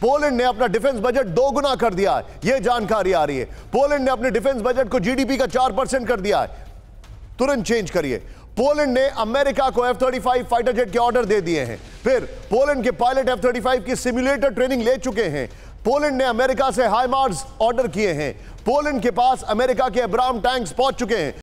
Poland ने अपना defence budget दो गुना कर दिया है यह जानकारी आ रही है पोलैंड ने अपने डिफेंस बजट को जीडीपी का चार परसेंट कर दिया है तुरंत चेंज करिए पोलैंड ने अमेरिका को F thirty five fighter jet के ऑर्डर दे दिए हैं फिर पोलैंड के पायलट एफ थर्टी फाइव की सिम्युलेटर ट्रेनिंग ले चुके हैं पोलैंड ने अमेरिका से हाईमार्स ऑर्डर किए हैं पोलैंड के पास अमेरिका के अब्राम टैंक्स पहुंच चुके हैं